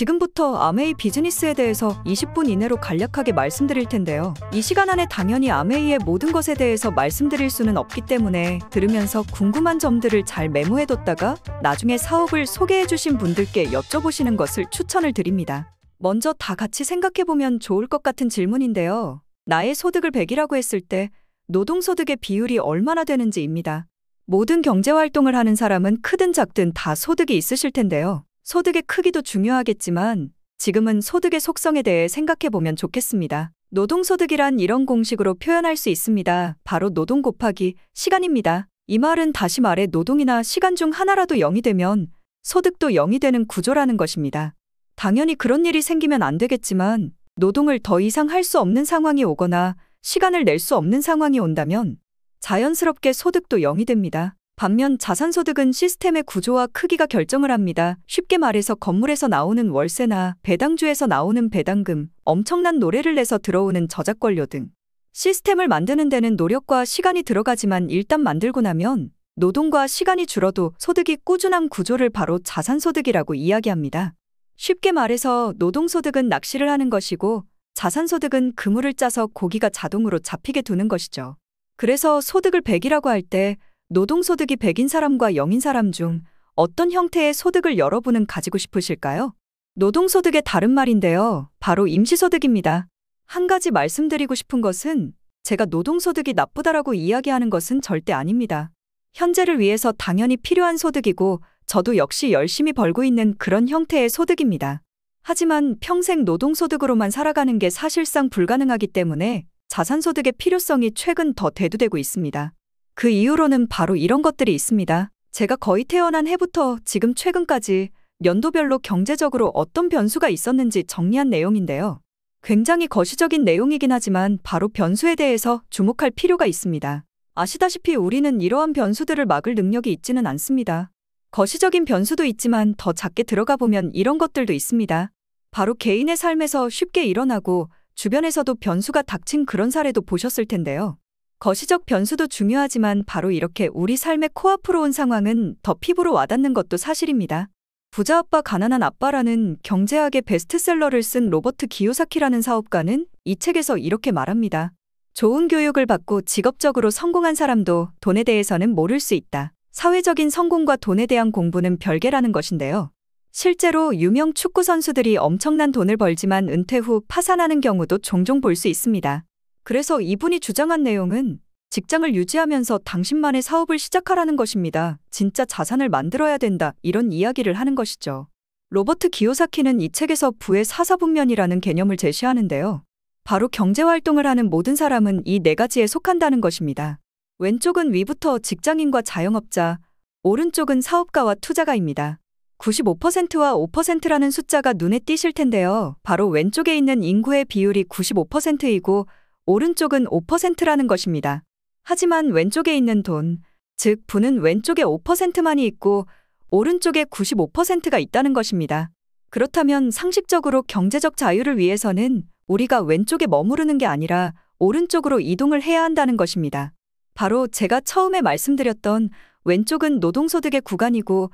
지금부터 아메이 비즈니스에 대해서 20분 이내로 간략하게 말씀드릴 텐데요. 이 시간 안에 당연히 아메이의 모든 것에 대해서 말씀드릴 수는 없기 때문에 들으면서 궁금한 점들을 잘 메모해뒀다가 나중에 사업을 소개해주신 분들께 여쭤보시는 것을 추천을 드립니다. 먼저 다 같이 생각해보면 좋을 것 같은 질문인데요. 나의 소득을 100이라고 했을 때 노동소득의 비율이 얼마나 되는지입니다. 모든 경제활동을 하는 사람은 크든 작든 다 소득이 있으실 텐데요. 소득의 크기도 중요하겠지만 지금은 소득의 속성에 대해 생각해 보면 좋겠습니다. 노동소득이란 이런 공식으로 표현할 수 있습니다. 바로 노동 곱하기 시간입니다. 이 말은 다시 말해 노동이나 시간 중 하나라도 0이 되면 소득도 0이 되는 구조라는 것입니다. 당연히 그런 일이 생기면 안 되겠지만 노동을 더 이상 할 수 없는 상황이 오거나 시간을 낼 수 없는 상황이 온다면 자연스럽게 소득도 0이 됩니다. 반면 자산소득은 시스템의 구조와 크기가 결정을 합니다. 쉽게 말해서 건물에서 나오는 월세나 배당주에서 나오는 배당금, 엄청난 노래를 내서 들어오는 저작권료 등 시스템을 만드는 데는 노력과 시간이 들어가지만 일단 만들고 나면 노동과 시간이 줄어도 소득이 꾸준한 구조를 바로 자산소득이라고 이야기합니다. 쉽게 말해서 노동소득은 낚시를 하는 것이고 자산소득은 그물을 짜서 고기가 자동으로 잡히게 두는 것이죠. 그래서 소득을 100이라고 할때 노동소득이 100인 사람과 0인 사람 중 어떤 형태의 소득을 여러분은 가지고 싶으실까요? 노동소득의 다른 말인데요. 바로 임시소득입니다. 한 가지 말씀드리고 싶은 것은 제가 노동소득이 나쁘다라고 이야기하는 것은 절대 아닙니다. 현재를 위해서 당연히 필요한 소득이고 저도 역시 열심히 벌고 있는 그런 형태의 소득입니다. 하지만 평생 노동소득으로만 살아가는 게 사실상 불가능하기 때문에 자산소득의 필요성이 최근 더 대두되고 있습니다. 그 이유로는 바로 이런 것들이 있습니다. 제가 거의 태어난 해부터 지금 최근까지 연도별로 경제적으로 어떤 변수가 있었는지 정리한 내용인데요. 굉장히 거시적인 내용이긴 하지만 바로 변수에 대해서 주목할 필요가 있습니다. 아시다시피 우리는 이러한 변수들을 막을 능력이 있지는 않습니다. 거시적인 변수도 있지만 더 작게 들어가 보면 이런 것들도 있습니다. 바로 개인의 삶에서 쉽게 일어나고 주변에서도 변수가 닥친 그런 사례도 보셨을 텐데요. 거시적 변수도 중요하지만 바로 이렇게 우리 삶의 코앞으로 온 상황은 더 피부로 와닿는 것도 사실입니다. 부자 아빠 가난한 아빠라는 경제학의 베스트셀러를 쓴 로버트 기요사키라는 사업가는 이 책에서 이렇게 말합니다. 좋은 교육을 받고 직업적으로 성공한 사람도 돈에 대해서는 모를 수 있다. 사회적인 성공과 돈에 대한 공부는 별개라는 것인데요. 실제로 유명 축구 선수들이 엄청난 돈을 벌지만 은퇴 후 파산하는 경우도 종종 볼 수 있습니다. 그래서 이분이 주장한 내용은 직장을 유지하면서 당신만의 사업을 시작하라는 것입니다. 진짜 자산을 만들어야 된다. 이런 이야기를 하는 것이죠. 로버트 기요사키는 이 책에서 부의 사사분면이라는 개념을 제시하는데요. 바로 경제활동을 하는 모든 사람은 이 네 가지에 속한다는 것입니다. 왼쪽은 위부터 직장인과 자영업자, 오른쪽은 사업가와 투자가입니다. 95%와 5%라는 숫자가 눈에 띄실 텐데요. 바로 왼쪽에 있는 인구의 비율이 95%이고 오른쪽은 5%라는 것입니다. 하지만 왼쪽에 있는 돈, 즉 부는 왼쪽에 5%만이 있고 오른쪽에 95%가 있다는 것입니다. 그렇다면 상식적으로 경제적 자유를 위해서는 우리가 왼쪽에 머무르는 게 아니라 오른쪽으로 이동을 해야 한다는 것입니다. 바로 제가 처음에 말씀드렸던 왼쪽은 노동소득의 구간이고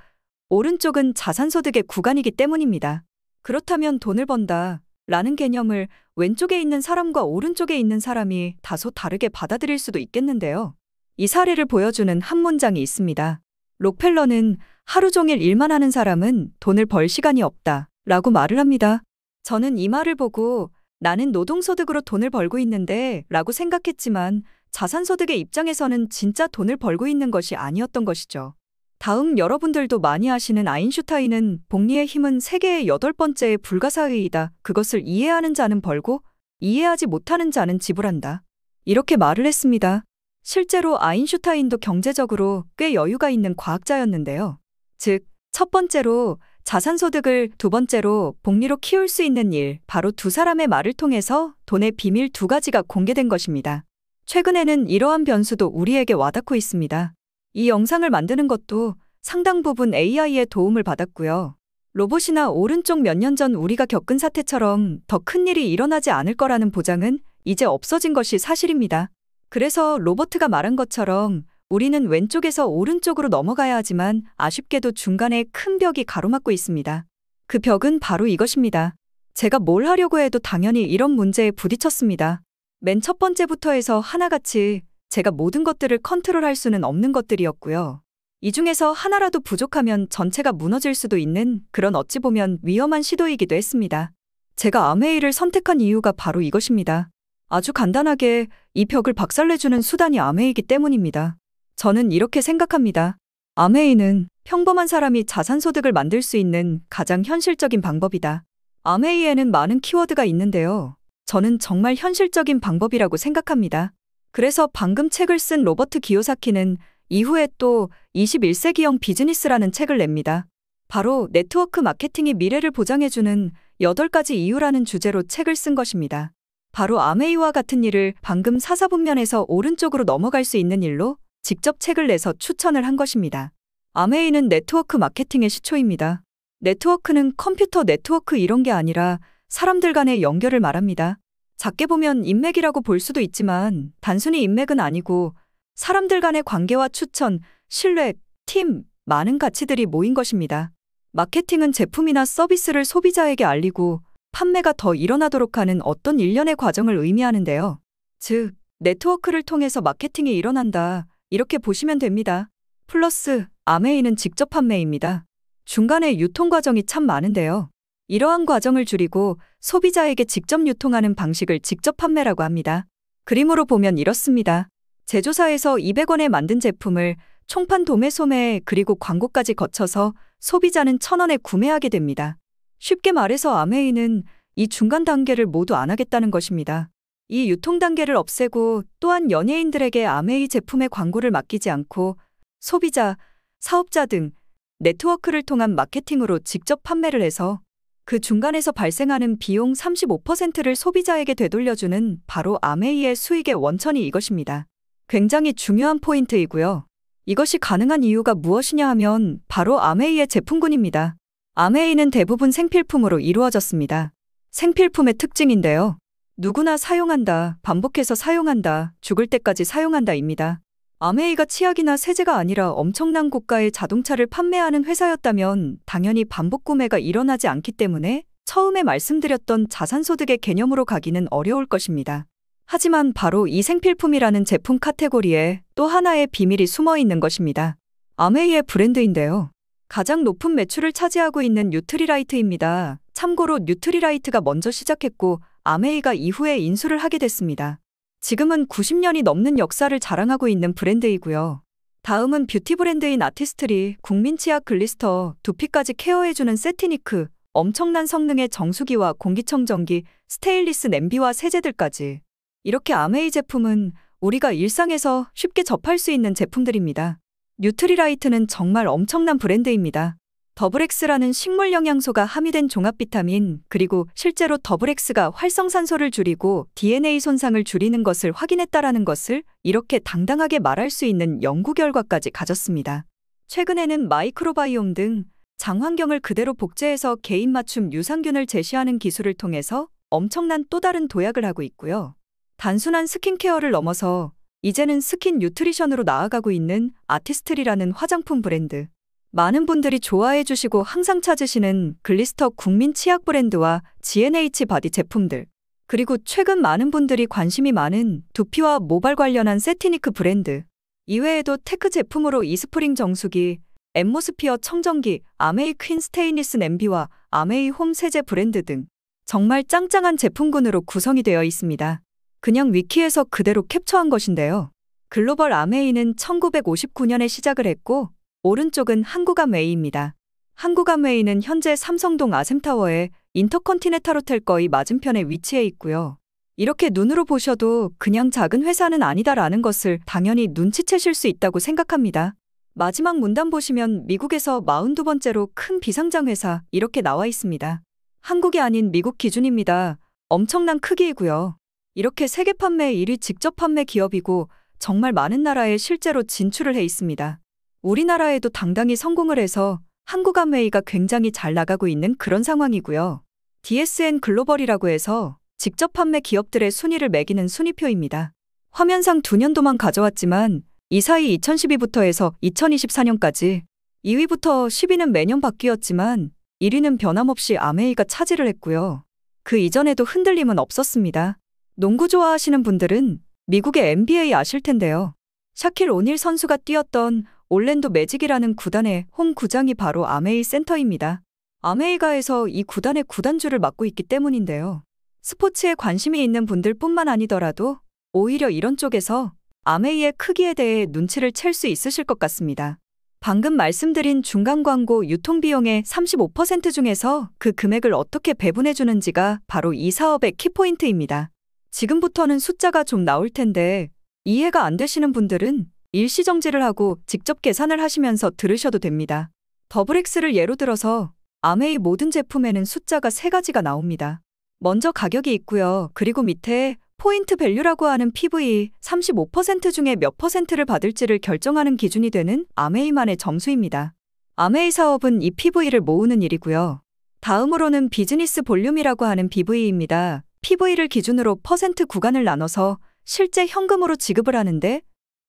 오른쪽은 자산소득의 구간이기 때문입니다. 그렇다면 돈을 번다, 라는 개념을 왼쪽에 있는 사람과 오른쪽에 있는 사람이 다소 다르게 받아들일 수도 있겠는데요. 이 사례를 보여주는 한 문장이 있습니다. 록펠러는 하루 종일 일만 하는 사람은 돈을 벌 시간이 없다 라고 말을 합니다. 저는 이 말을 보고 나는 노동소득으로 돈을 벌고 있는데 라고 생각했지만 자산소득의 입장에서는 진짜 돈을 벌고 있는 것이 아니었던 것이죠. 다음 여러분들도 많이 아시는 아인슈타인은 복리의 힘은 세계의 여덟 번째의 불가사의이다. 그것을 이해하는 자는 벌고 이해하지 못하는 자는 지불한다. 이렇게 말을 했습니다. 실제로 아인슈타인도 경제적으로 꽤 여유가 있는 과학자였는데요. 즉, 첫 번째로 자산 소득을, 두 번째로 복리로 키울 수 있는 일, 바로 두 사람의 말을 통해서 돈의 비밀 두 가지가 공개된 것입니다. 최근에는 이러한 변수도 우리에게 와닿고 있습니다. 이 영상을 만드는 것도 상당 부분 AI의 도움을 받았고요. 로봇이나 오른쪽 몇 년 전 우리가 겪은 사태처럼 더 큰 일이 일어나지 않을 거라는 보장은 이제 없어진 것이 사실입니다. 그래서 로버트가 말한 것처럼 우리는 왼쪽에서 오른쪽으로 넘어가야 하지만 아쉽게도 중간에 큰 벽이 가로막고 있습니다. 그 벽은 바로 이것입니다. 제가 뭘 하려고 해도 당연히 이런 문제에 부딪혔습니다. 맨 첫 번째부터 해서 하나같이 제가 모든 것들을 컨트롤할 수는 없는 것들이었고요. 이 중에서 하나라도 부족하면 전체가 무너질 수도 있는 그런 어찌 보면 위험한 시도이기도 했습니다. 제가 암회이를 선택한 이유가 바로 이것입니다. 아주 간단하게 이 벽을 박살내주는 수단이 암회이기 때문입니다. 저는 이렇게 생각합니다. 암회이는 평범한 사람이 자산소득을 만들 수 있는 가장 현실적인 방법이다. 암회이에는 많은 키워드가 있는데요. 저는 정말 현실적인 방법이라고 생각합니다. 그래서 방금 책을 쓴 로버트 기요사키는 이후에 또 21세기형 비즈니스라는 책을 냅니다. 바로 네트워크 마케팅이 미래를 보장해주는 8가지 이유라는 주제로 책을 쓴 것입니다. 바로 아메이와 같은 일을 방금 사사분면에서 오른쪽으로 넘어갈 수 있는 일로 직접 책을 내서 추천을 한 것입니다. 아메이는 네트워크 마케팅의 시초입니다. 네트워크는 컴퓨터 네트워크 이런 게 아니라 사람들 간의 연결을 말합니다. 작게 보면 인맥이라고 볼 수도 있지만 단순히 인맥은 아니고 사람들 간의 관계와 추천, 신뢰, 팀, 많은 가치들이 모인 것입니다. 마케팅은 제품이나 서비스를 소비자에게 알리고 판매가 더 일어나도록 하는 어떤 일련의 과정을 의미하는데요. 즉, 네트워크를 통해서 마케팅이 일어난다. 이렇게 보시면 됩니다. 플러스, 아메이는 직접 판매입니다. 중간에 유통 과정이 참 많은데요. 이러한 과정을 줄이고 소비자에게 직접 유통하는 방식을 직접 판매라고 합니다. 그림으로 보면 이렇습니다. 제조사에서 200원에 만든 제품을 총판 도매 소매 그리고 광고까지 거쳐서 소비자는 1000원에 구매하게 됩니다. 쉽게 말해서 아메이는 이 중간 단계를 모두 안 하겠다는 것입니다. 이 유통 단계를 없애고 또한 연예인들에게 아메이 제품의 광고를 맡기지 않고 소비자, 사업자 등 네트워크를 통한 마케팅으로 직접 판매를 해서 그 중간에서 발생하는 비용 35%를 소비자에게 되돌려주는 바로 아메이의 수익의 원천이 이것입니다. 굉장히 중요한 포인트이고요. 이것이 가능한 이유가 무엇이냐 하면 바로 아메이의 제품군입니다. 아메이는 대부분 생필품으로 이루어졌습니다. 생필품의 특징인데요. 누구나 사용한다, 반복해서 사용한다, 죽을 때까지 사용한다입니다. 아메이가 치약이나 세제가 아니라 엄청난 고가의 자동차를 판매하는 회사였다면 당연히 반복 구매가 일어나지 않기 때문에 처음에 말씀드렸던 자산소득의 개념으로 가기는 어려울 것입니다. 하지만 바로 이 생필품이라는 제품 카테고리에 또 하나의 비밀이 숨어 있는 것입니다. 아메이의 브랜드인데요. 가장 높은 매출을 차지하고 있는 뉴트리라이트입니다. 참고로 뉴트리라이트가 먼저 시작했고 아메이가 이후에 인수를 하게 됐습니다. 지금은 90년이 넘는 역사를 자랑하고 있는 브랜드이고요. 다음은 뷰티 브랜드인 아티스트리, 국민 치약 글리스터, 두피까지 케어해주는 세티니크, 엄청난 성능의 정수기와 공기청정기, 스테인리스 냄비와 세제들까지. 이렇게 아메이 제품은 우리가 일상에서 쉽게 접할 수 있는 제품들입니다. 뉴트리라이트는 정말 엄청난 브랜드입니다. 더블엑스라는 식물 영양소가 함유된 종합 비타민, 그리고 실제로 더블엑스가 활성산소를 줄이고 DNA 손상을 줄이는 것을 확인했다라는 것을 이렇게 당당하게 말할 수 있는 연구 결과까지 가졌습니다. 최근에는 마이크로바이옴 등 장환경을 그대로 복제해서 개인 맞춤 유산균을 제시하는 기술을 통해서 엄청난 또 다른 도약을 하고 있고요. 단순한 스킨케어를 넘어서 이제는 스킨 뉴트리션으로 나아가고 있는 아티스트리라는 화장품 브랜드, 많은 분들이 좋아해 주시고 항상 찾으시는 글리스터 국민 치약 브랜드와 GNH 바디 제품들. 그리고 최근 많은 분들이 관심이 많은 두피와 모발 관련한 세티니크 브랜드. 이외에도 테크 제품으로 이스프링 정수기, 엠모스피어 청정기, 아메이 퀸 스테인리스 냄비와 아메이 홈 세제 브랜드 등 정말 짱짱한 제품군으로 구성이 되어 있습니다. 그냥 위키에서 그대로 캡처한 것인데요. 글로벌 아메이는 1959년에 시작을 했고 오른쪽은 한국암웨이입니다. 한국암웨이는 현재 삼성동 아셈타워의 인터컨티네탈 호텔 거의 맞은편에 위치해 있고요. 이렇게 눈으로 보셔도 그냥 작은 회사는 아니다라는 것을 당연히 눈치채실 수 있다고 생각합니다. 마지막 문단 보시면 미국에서 42번째로 큰 비상장 회사 이렇게 나와 있습니다. 한국이 아닌 미국 기준입니다. 엄청난 크기이고요. 이렇게 세계 판매 1위 직접 판매 기업이고 정말 많은 나라에 실제로 진출을 해 있습니다. 우리나라에도 당당히 성공을 해서 한국암웨이가 굉장히 잘 나가고 있는 그런 상황이고요. DSN 글로벌이라고 해서 직접 판매 기업들의 순위를 매기는 순위표입니다. 화면상 2년도만 가져왔지만 이 사이 2012부터 해서 2024년까지 2위부터 10위는 매년 바뀌었지만 1위는 변함없이 아메이가 차지를 했고요. 그 이전에도 흔들림은 없었습니다. 농구 좋아하시는 분들은 미국의 NBA 아실 텐데요. 샤킬 오닐 선수가 뛰었던 올랜도 매직이라는 구단의 홈 구장이 바로 아메이 센터입니다. 아메이가에서 이 구단의 구단주를 맡고 있기 때문인데요. 스포츠에 관심이 있는 분들뿐만 아니더라도 오히려 이런 쪽에서 아메이의 크기에 대해 눈치를 챌 수 있으실 것 같습니다. 방금 말씀드린 중간 광고 유통 비용의 35% 중에서 그 금액을 어떻게 배분해 주는지가 바로 이 사업의 키포인트입니다. 지금부터는 숫자가 좀 나올 텐데 이해가 안 되시는 분들은 일시정지를 하고 직접 계산을 하시면서 들으셔도 됩니다. 더블엑스를 예로 들어서 아메이 모든 제품에는 숫자가 세 가지가 나옵니다. 먼저 가격이 있고요. 그리고 밑에 포인트 밸류라고 하는 PV 35% 중에 몇 퍼센트를 받을지를 결정하는 기준이 되는 아메이만의 점수입니다. 아메이 사업은 이 PV를 모으는 일이고요. 다음으로는 비즈니스 볼륨이라고 하는 BV입니다. PV를 기준으로 퍼센트 구간을 나눠서 실제 현금으로 지급을 하는데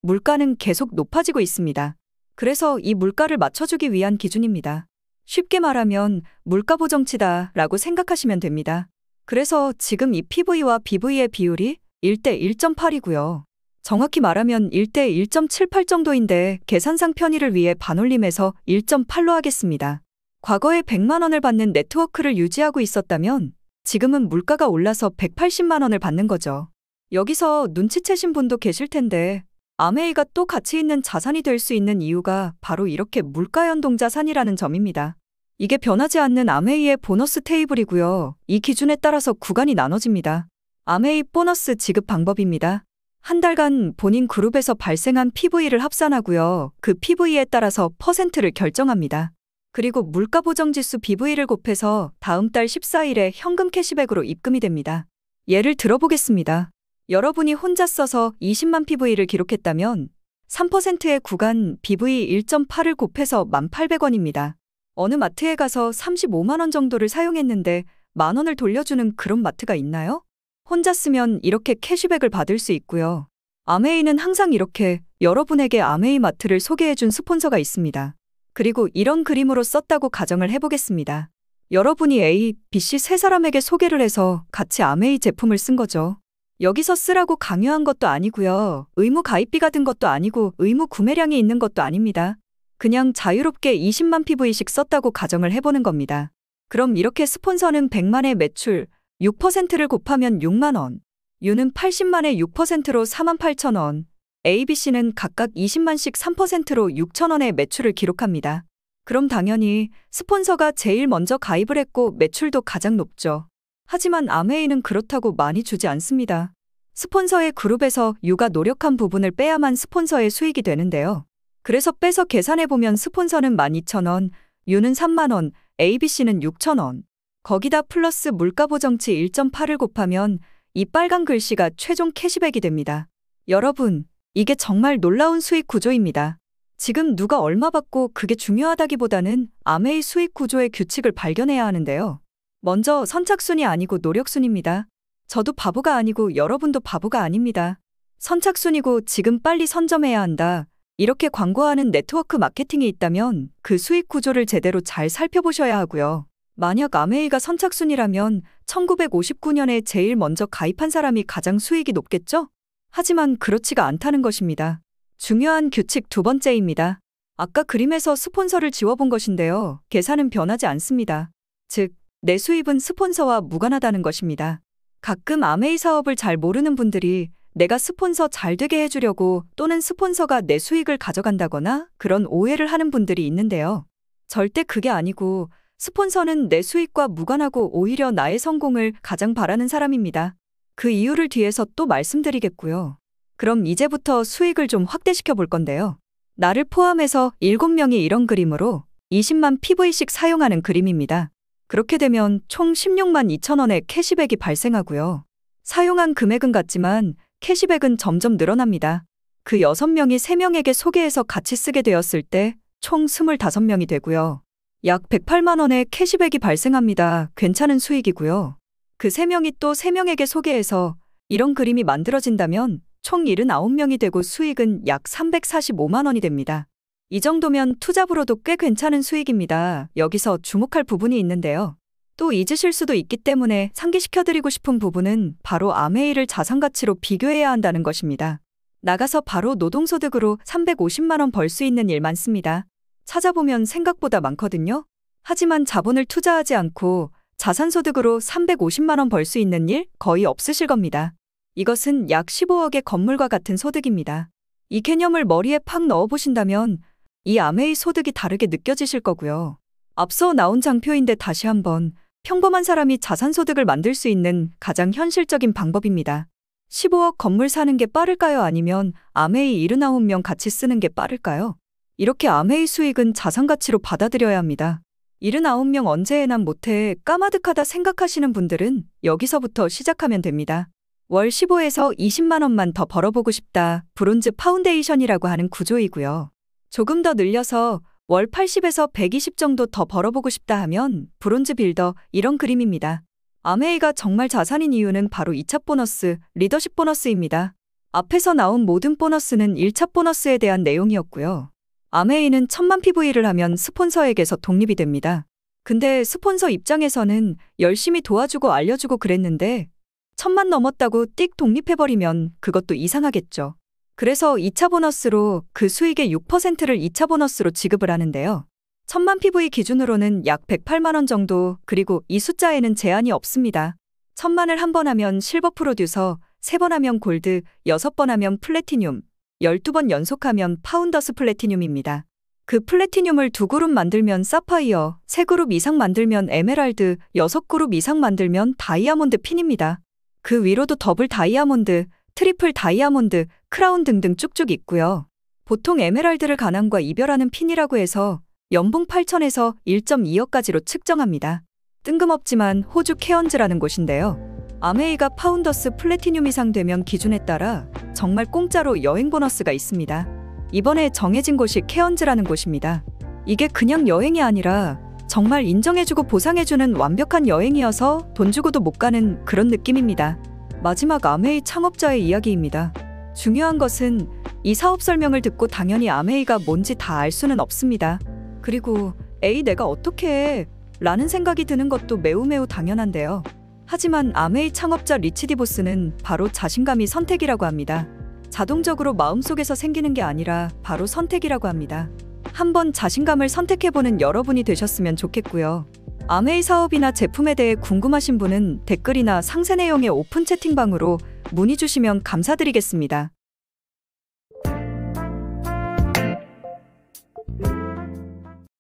물가는 계속 높아지고 있습니다. 그래서 이 물가를 맞춰주기 위한 기준입니다. 쉽게 말하면 물가 보정치다 라고 생각하시면 됩니다. 그래서 지금 이 PV와 BV의 비율이 1대 1.8이고요. 정확히 말하면 1대 1.78 정도인데 계산상 편의를 위해 반올림해서 1.8로 하겠습니다. 과거에 100만 원을 받는 네트워크를 유지하고 있었다면 지금은 물가가 올라서 180만 원을 받는 거죠. 여기서 눈치채신 분도 계실 텐데 아메이가 또 가치 있는 자산이 될 수 있는 이유가 바로 이렇게 물가 연동 자산이라는 점입니다. 이게 변하지 않는 아메이의 보너스 테이블이고요. 이 기준에 따라서 구간이 나눠집니다. 아메이 보너스 지급 방법입니다. 한 달간 본인 그룹에서 발생한 PV를 합산하고요. 그 PV에 따라서 퍼센트를 결정합니다. 그리고 물가 보정 지수 BV를 곱해서 다음 달 14일에 현금 캐시백으로 입금이 됩니다. 예를 들어보겠습니다. 여러분이 혼자 써서 20만 PV를 기록했다면 3%의 구간 BV 1.8을 곱해서 1,800원입니다. 어느 마트에 가서 35만 원 정도를 사용했는데 만 원을 돌려주는 그런 마트가 있나요? 혼자 쓰면 이렇게 캐시백을 받을 수 있고요. 아메이는 항상 이렇게 여러분에게 아메이 마트를 소개해준 스폰서가 있습니다. 그리고 이런 그림으로 썼다고 가정을 해보겠습니다. 여러분이 A, B, C 세 사람에게 소개를 해서 같이 아메이 제품을 쓴 거죠. 여기서 쓰라고 강요한 것도 아니고요. 의무 가입비 가든 것도 아니고 의무 구매량이 있는 것도 아닙니다. 그냥 자유롭게 20만 PV씩 썼다고 가정을 해보는 겁니다. 그럼 이렇게 스폰서는 100만의 매출, 6%를 곱하면 6만 원, 유는 80만의 6%로 4만 8천 원, ABC는 각각 20만씩 3%로 6천 원의 매출을 기록합니다. 그럼 당연히 스폰서가 제일 먼저 가입을 했고 매출도 가장 높죠. 하지만 아메이는 그렇다고 많이 주지 않습니다. 스폰서의 그룹에서 유가 노력한 부분을 빼야만 스폰서의 수익이 되는데요. 그래서 빼서 계산해보면 스폰서는 12,000원, 유는 3만원, ABC는 6,000원. 거기다 플러스 물가보정치 1.8을 곱하면 이 빨간 글씨가 최종 캐시백이 됩니다. 여러분, 이게 정말 놀라운 수익 구조입니다. 지금 누가 얼마 받고 그게 중요하다기보다는 아메이 수익 구조의 규칙을 발견해야 하는데요. 먼저 선착순이 아니고 노력순입니다. 저도 바보가 아니고 여러분도 바보가 아닙니다. 선착순이고 지금 빨리 선점해야 한다. 이렇게 광고하는 네트워크 마케팅이 있다면 그 수익 구조를 제대로 잘 살펴보셔야 하고요. 만약 아메이가 선착순이라면 1959년에 제일 먼저 가입한 사람이 가장 수익이 높겠죠? 하지만 그렇지가 않다는 것입니다. 중요한 규칙 두 번째입니다. 아까 그림에서 스폰서를 지워본 것인데요. 계산은 변하지 않습니다. 즉, 내 수입은 스폰서와 무관하다는 것입니다. 가끔 아메이 사업을 잘 모르는 분들이 내가 스폰서 잘 되게 해주려고 또는 스폰서가 내 수익을 가져간다거나 그런 오해를 하는 분들이 있는데요. 절대 그게 아니고 스폰서는 내 수익과 무관하고 오히려 나의 성공을 가장 바라는 사람입니다. 그 이유를 뒤에서 또 말씀드리겠고요. 그럼 이제부터 수익을 좀 확대시켜 볼 건데요. 나를 포함해서 7명이 이런 그림으로 20만 PV씩 사용하는 그림입니다. 그렇게 되면 총 16만 2천 원의 캐시백이 발생하고요. 사용한 금액은 같지만 캐시백은 점점 늘어납니다. 그 6명이 3명에게 소개해서 같이 쓰게 되었을 때 총 25명이 되고요. 약 108만 원의 캐시백이 발생합니다. 괜찮은 수익이고요. 그 3명이 또 3명에게 소개해서 이런 그림이 만들어진다면 총 79명이 되고 수익은 약 345만 원이 됩니다. 이 정도면 투잡으로도 꽤 괜찮은 수익입니다. 여기서 주목할 부분이 있는데요. 또 잊으실 수도 있기 때문에 상기시켜드리고 싶은 부분은 바로 아메이를 자산가치로 비교해야 한다는 것입니다. 나가서 바로 노동소득으로 350만원 벌 수 있는 일 많습니다. 찾아보면 생각보다 많거든요. 하지만 자본을 투자하지 않고 자산소득으로 350만원 벌 수 있는 일 거의 없으실 겁니다. 이것은 약 15억의 건물과 같은 소득입니다. 이 개념을 머리에 팍 넣어보신다면 이아메의 소득이 다르게 느껴지실 거고요. 앞서 나온 장표인데 다시 한번 평범한 사람이 자산 소득을 만들 수 있는 가장 현실적인 방법입니다. 15억 건물 사는 게 빠를까요? 아니면 아메이 79명 같이 쓰는 게 빠를까요? 이렇게 아메이 수익은 자산 가치로 받아들여야 합니다. 79명 언제에난 못해 까마득하다 생각하시는 분들은 여기서부터 시작하면 됩니다. 월 15에서 20만 원만 더 벌어보고 싶다. 브론즈 파운데이션이라고 하는 구조이고요. 조금 더 늘려서 월 80에서 120 정도 더 벌어보고 싶다 하면 브론즈 빌더 이런 그림입니다. 아메이가 정말 자산인 이유는 바로 2차 보너스, 리더십 보너스입니다. 앞에서 나온 모든 보너스는 1차 보너스에 대한 내용이었고요. 아메이는 천만 PV를 하면 스폰서에게서 독립이 됩니다. 근데 스폰서 입장에서는 열심히 도와주고 알려주고 그랬는데 천만 넘었다고 띡 독립해버리면 그것도 이상하겠죠. 그래서 2차 보너스로 그 수익의 6%를 2차 보너스로 지급을 하는데요. 천만 PV 기준으로는 약 108만 원 정도 그리고 이 숫자에는 제한이 없습니다. 천만을 한 번 하면 실버 프로듀서, 세 번 하면 골드, 여섯 번 하면 플래티늄, 12번 연속하면 파운더스 플래티늄입니다. 그 플래티늄을 두 그룹 만들면 사파이어, 세 그룹 이상 만들면 에메랄드, 여섯 그룹 이상 만들면 다이아몬드 핀입니다. 그 위로도 더블 다이아몬드, 트리플 다이아몬드, 크라운 등등 쭉쭉 있고요. 보통 에메랄드를 가난과 이별하는 핀이라고 해서 연봉 8천에서 1.2억까지로 측정합니다. 뜬금없지만 호주 케언즈라는 곳인데요. 아메이가 파운더스 플래티늄 이상 되면 기준에 따라 정말 공짜로 여행 보너스가 있습니다. 이번에 정해진 곳이 케언즈라는 곳입니다. 이게 그냥 여행이 아니라 정말 인정해주고 보상해주는 완벽한 여행이어서 돈 주고도 못 가는 그런 느낌입니다. 마지막 아메이 창업자의 이야기입니다. 중요한 것은 이 사업 설명을 듣고 당연히 아메이가 뭔지 다 알 수는 없습니다. 그리고 에이 내가 어떻게 해? 라는 생각이 드는 것도 매우 매우 당연한데요. 하지만 아메이 창업자 리치 디보스는 바로 자신감이 선택이라고 합니다. 자동적으로 마음속에서 생기는 게 아니라 바로 선택이라고 합니다. 한번 자신감을 선택해보는 여러분이 되셨으면 좋겠고요. 아메이 사업이나 제품에 대해 궁금하신 분은 댓글이나 상세 내용의 오픈 채팅방으로 문의 주시면 감사드리겠습니다.